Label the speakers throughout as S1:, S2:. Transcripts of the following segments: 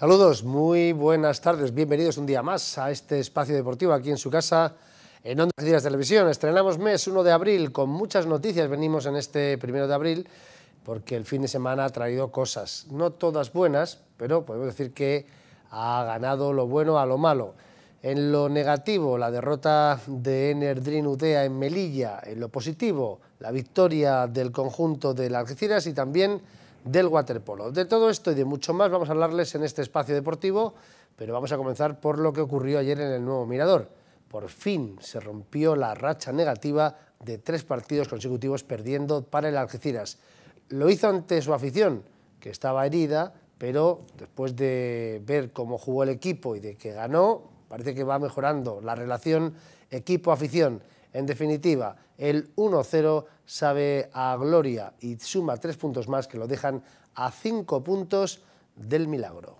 S1: Saludos, muy buenas tardes, bienvenidos un día más a este espacio deportivo aquí en su casa, en Ondas Días Televisión. Estrenamos mes 1 de abril, con muchas noticias venimos en este primero de abril, porque el fin de semana ha traído cosas, no todas buenas, pero podemos decir que ha ganado lo bueno a lo malo. En lo negativo, la derrota de Enerdrin Udea en Melilla. En lo positivo, la victoria del conjunto de las Algeciras y también del waterpolo. De todo esto y de mucho más vamos a hablarles en este espacio deportivo, pero vamos a comenzar por lo que ocurrió ayer en el nuevo Mirador. Por fin se rompió la racha negativa de tres partidos consecutivos perdiendo para el Algeciras. Lo hizo ante su afición, que estaba herida, pero después de ver cómo jugó el equipo y de que ganó, parece que va mejorando la relación equipo-afición en definitiva, el 1-0 sabe a gloria y suma tres puntos más que lo dejan a cinco puntos del milagro.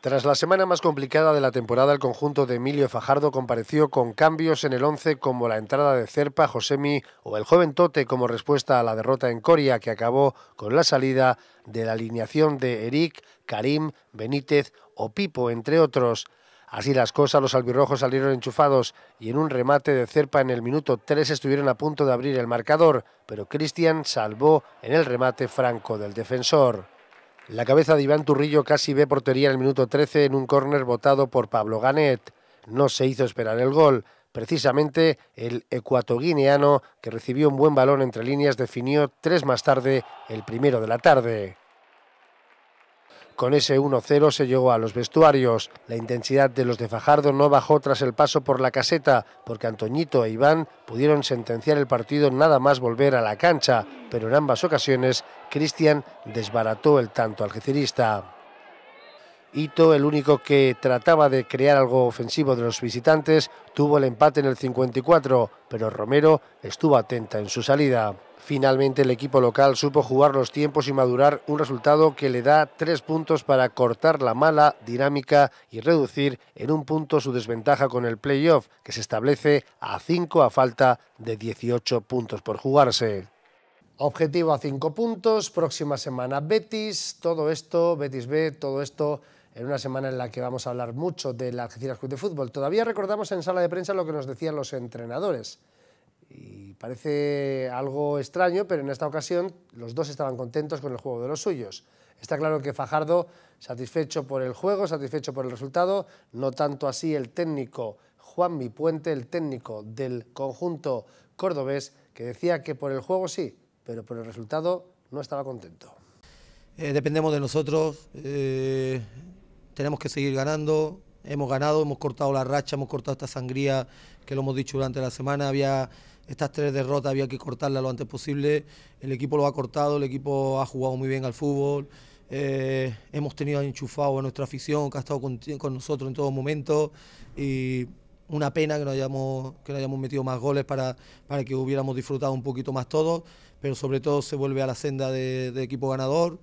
S1: Tras la semana más complicada de la temporada, el conjunto de Emilio Fajardo compareció con cambios en el 11 como la entrada de Cerpa, Josemi o el joven Tote como respuesta a la derrota en Coria que acabó con la salida de la alineación de Eric, Karim, Benítez o Pipo, entre otros. Así las cosas, los albirrojos salieron enchufados y en un remate de Cerpa en el minuto 3 estuvieron a punto de abrir el marcador, pero Cristian salvó en el remate franco del defensor. La cabeza de Iván Turrillo casi ve portería en el minuto 13 en un córner votado por Pablo Ganet. No se hizo esperar el gol. Precisamente el ecuatoguineano, que recibió un buen balón entre líneas, definió tres más tarde el primero de la tarde. Con ese 1-0 se llegó a los vestuarios. La intensidad de los de Fajardo no bajó tras el paso por la caseta, porque Antoñito e Iván pudieron sentenciar el partido nada más volver a la cancha, pero en ambas ocasiones Cristian desbarató el tanto algecirista. Ito, el único que trataba de crear algo ofensivo de los visitantes, tuvo el empate en el 54, pero Romero estuvo atenta en su salida. Finalmente el equipo local supo jugar los tiempos y madurar un resultado que le da tres puntos para cortar la mala dinámica y reducir en un punto su desventaja con el playoff, que se establece a 5 a falta de 18 puntos por jugarse. Objetivo a cinco puntos, próxima semana Betis, todo esto, Betis B, todo esto en una semana en la que vamos a hablar mucho la Algeciras Club de Fútbol. Todavía recordamos en sala de prensa lo que nos decían los entrenadores. Y parece algo extraño, pero en esta ocasión los dos estaban contentos con el juego de los suyos. Está claro que Fajardo, satisfecho por el juego, satisfecho por el resultado, no tanto así el técnico Juan Mipuente, Puente, el técnico del conjunto cordobés, que decía que por el juego sí, pero por el resultado no estaba contento. Eh, dependemos de nosotros. Eh, tenemos que seguir ganando. Hemos ganado, hemos cortado la racha, hemos cortado esta sangría que lo hemos dicho durante la semana. Había estas tres derrotas, había que cortarlas lo antes posible. El equipo lo ha cortado, el equipo ha jugado muy bien al fútbol. Eh, hemos tenido enchufado a nuestra afición que ha estado con, nosotros en todo momento y una pena que no hayamos, que no hayamos metido más goles para, que hubiéramos disfrutado un poquito más todos, pero sobre todo se vuelve a la senda de equipo ganador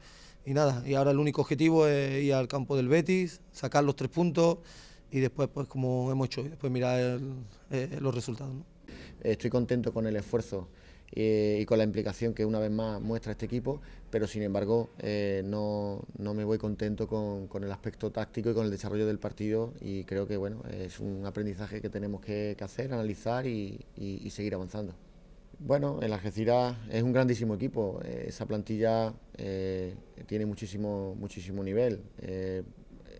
S1: y nada, y ahora el único objetivo es ir al campo del Betis, sacar los tres puntos y después, pues como hemos hecho, después mirar eh, los resultados. Estoy contento con el esfuerzo eh, y con la implicación que una vez más muestra este equipo, pero sin embargo eh, no, me voy contento con, el aspecto táctico y con el desarrollo del partido y creo que bueno, es un aprendizaje que tenemos que, hacer, analizar y seguir avanzando. Bueno, el Algeciras es un grandísimo equipo. Eh, esa plantilla eh, tiene muchísimo, muchísimo nivel. Eh,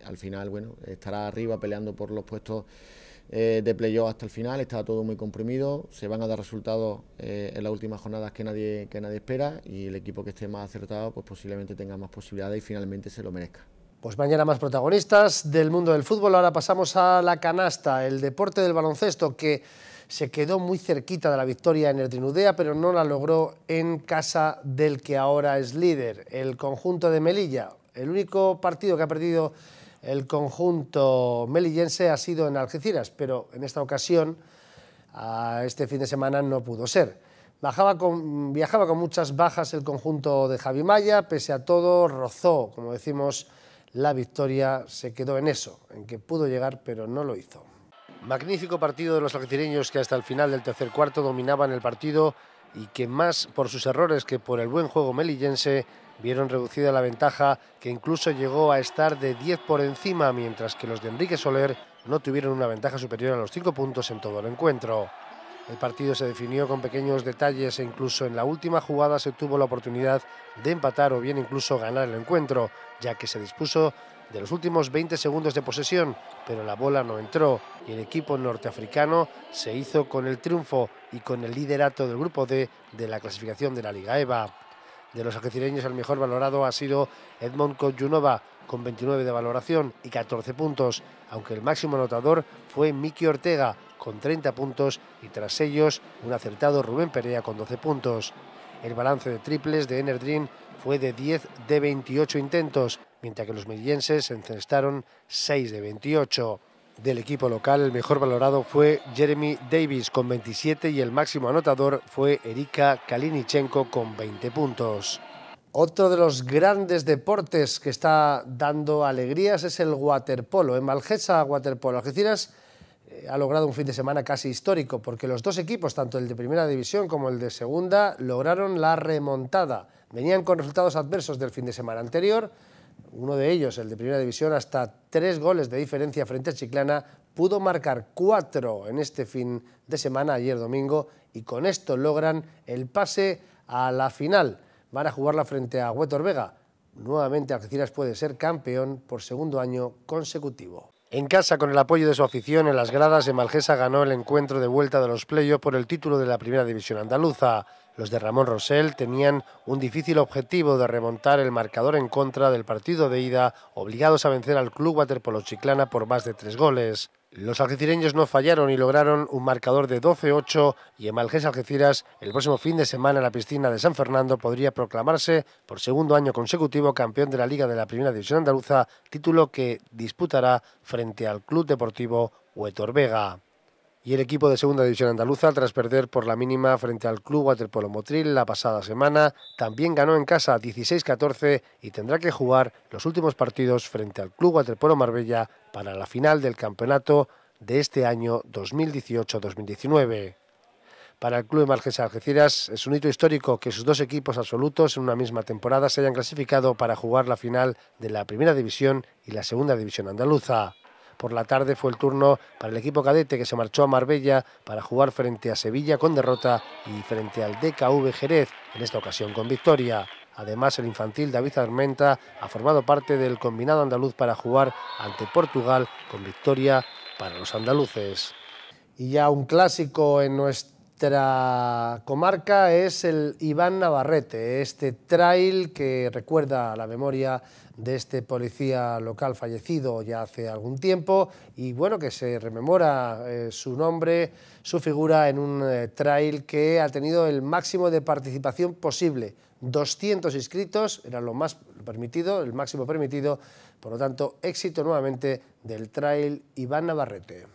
S1: al final, bueno, estará arriba peleando por los puestos de playoff hasta el final. Está todo muy comprimido. Se van a dar resultados en las últimas jornadas que nadie, que nadie espera. Y el equipo que esté más acertado, pues posiblemente tenga más posibilidades y finalmente se lo merezca. Pues mañana más protagonistas del mundo del fútbol. Ahora pasamos a la canasta, el deporte del baloncesto que se quedó muy cerquita de la victoria en el Trinudea, pero no la logró en casa del que ahora es líder, el conjunto de Melilla. El único partido que ha perdido el conjunto melillense ha sido en Algeciras, pero en esta ocasión, a este fin de semana, no pudo ser. Bajaba con, viajaba con muchas bajas el conjunto de Javi Maya, pese a todo rozó, como decimos, la victoria se quedó en eso, en que pudo llegar pero no lo hizo. Magnífico partido de los algecireños que hasta el final del tercer cuarto dominaban el partido y que más por sus errores que por el buen juego melillense vieron reducida la ventaja que incluso llegó a estar de 10 por encima, mientras que los de Enrique Soler no tuvieron una ventaja superior a los 5 puntos en todo el encuentro. El partido se definió con pequeños detalles e incluso en la última jugada se tuvo la oportunidad de empatar o bien incluso ganar el encuentro, ya que se dispuso de los últimos 20 segundos de posesión, pero la bola no entró y el equipo norteafricano se hizo con el triunfo y con el liderato del grupo D de la clasificación de la Liga EVA. De los algecireños el mejor valorado ha sido Edmond Koyunova con 29 de valoración y 14 puntos, aunque el máximo anotador fue Miki Ortega con 30 puntos y tras ellos un acertado Rubén Perea con 12 puntos. El balance de triples de Enerdrin fue de 10 de 28 intentos, mientras que los se encestaron 6 de 28. Del equipo local, el mejor valorado fue Jeremy Davis con 27 y el máximo anotador fue Erika Kalinichenko con 20 puntos. Otro de los grandes deportes que está dando alegrías es el waterpolo. En Malgesa, waterpolo. Algeciras eh, ha logrado un fin de semana casi histórico porque los dos equipos, tanto el de primera división como el de segunda, lograron la remontada. Venían con resultados adversos del fin de semana anterior uno de ellos, el de Primera División, hasta tres goles de diferencia frente a Chiclana, pudo marcar cuatro en este fin de semana, ayer domingo, y con esto logran el pase a la final. Van a jugarla frente a Huetor Vega. Nuevamente Algeciras puede ser campeón por segundo año consecutivo. En casa, con el apoyo de su afición en las gradas, Emalgesa ganó el encuentro de vuelta de los playoffs por el título de la Primera División Andaluza. Los de Ramón Rosell tenían un difícil objetivo de remontar el marcador en contra del partido de ida, obligados a vencer al Club Waterpolo Chiclana por más de tres goles. Los algecireños no fallaron y lograron un marcador de 12-8 y en Malges Algeciras el próximo fin de semana en la piscina de San Fernando podría proclamarse por segundo año consecutivo campeón de la Liga de la Primera División Andaluza, título que disputará frente al Club Deportivo Huetor Vega y el equipo de Segunda División Andaluza, tras perder por la mínima frente al Club Waterpolo Motril la pasada semana, también ganó en casa 16-14 y tendrá que jugar los últimos partidos frente al Club Waterpolo Marbella para la final del campeonato de este año 2018-2019. Para el club de Marges Algeciras es un hito histórico que sus dos equipos absolutos en una misma temporada se hayan clasificado para jugar la final de la Primera División y la Segunda División Andaluza. Por la tarde fue el turno para el equipo cadete que se marchó a Marbella para jugar frente a Sevilla con derrota y frente al DKV Jerez, en esta ocasión con victoria. Además, el infantil David Armenta ha formado parte del combinado andaluz para jugar ante Portugal con victoria para los andaluces. Y ya un clásico en nuestro nuestra comarca es el Iván Navarrete, este trail que recuerda la memoria de este policía local fallecido ya hace algún tiempo y bueno que se rememora eh, su nombre, su figura en un eh, trail que ha tenido el máximo de participación posible. 200 inscritos, era lo más permitido, el máximo permitido, por lo tanto éxito nuevamente del trail Iván Navarrete.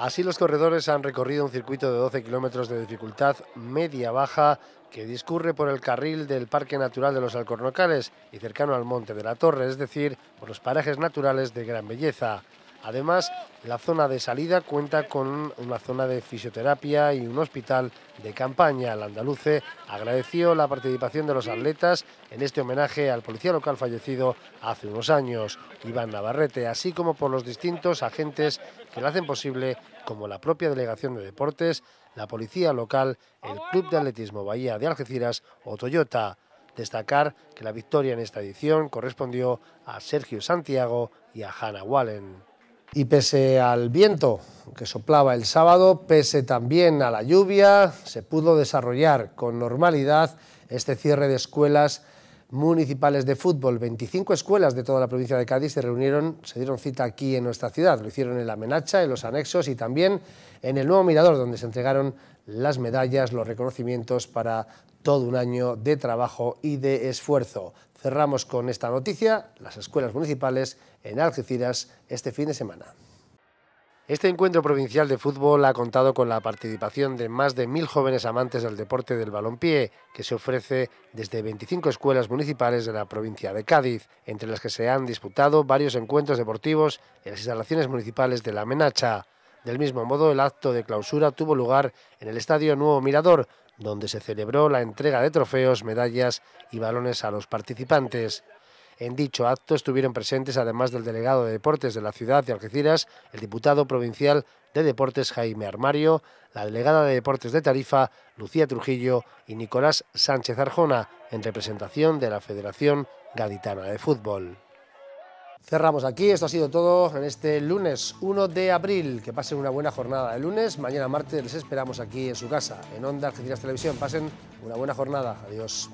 S1: Así los corredores han recorrido un circuito de 12 kilómetros de dificultad media-baja que discurre por el carril del Parque Natural de los Alcornocales y cercano al Monte de la Torre, es decir, por los parajes naturales de gran belleza. Además, la zona de salida cuenta con una zona de fisioterapia y un hospital de campaña. El andaluce agradeció la participación de los atletas en este homenaje al policía local fallecido hace unos años, Iván Navarrete, así como por los distintos agentes que lo hacen posible, como la propia Delegación de Deportes, la Policía Local, el Club de Atletismo Bahía de Algeciras o Toyota. Destacar que la victoria en esta edición correspondió a Sergio Santiago y a Hannah Wallen. Y pese al viento que soplaba el sábado, pese también a la lluvia, se pudo desarrollar con normalidad este cierre de escuelas municipales de fútbol. 25 escuelas de toda la provincia de Cádiz se reunieron, se dieron cita aquí en nuestra ciudad. Lo hicieron en la Menacha, en los anexos y también en el nuevo mirador, donde se entregaron las medallas, los reconocimientos para todo un año de trabajo y de esfuerzo. Cerramos con esta noticia, las escuelas municipales en Algeciras este fin de semana. Este encuentro provincial de fútbol ha contado con la participación de más de mil jóvenes amantes del deporte del balompié, que se ofrece desde 25 escuelas municipales de la provincia de Cádiz, entre las que se han disputado varios encuentros deportivos en las instalaciones municipales de La Menacha. Del mismo modo, el acto de clausura tuvo lugar en el Estadio Nuevo Mirador, donde se celebró la entrega de trofeos, medallas y balones a los participantes. En dicho acto estuvieron presentes, además del delegado de Deportes de la ciudad de Algeciras, el diputado provincial de Deportes Jaime Armario, la delegada de Deportes de Tarifa, Lucía Trujillo y Nicolás Sánchez Arjona, en representación de la Federación Gaditana de Fútbol. Cerramos aquí, esto ha sido todo en este lunes 1 de abril. Que pasen una buena jornada. de lunes, mañana martes, les esperamos aquí en su casa, en Onda Argentinas Televisión. Pasen una buena jornada. Adiós.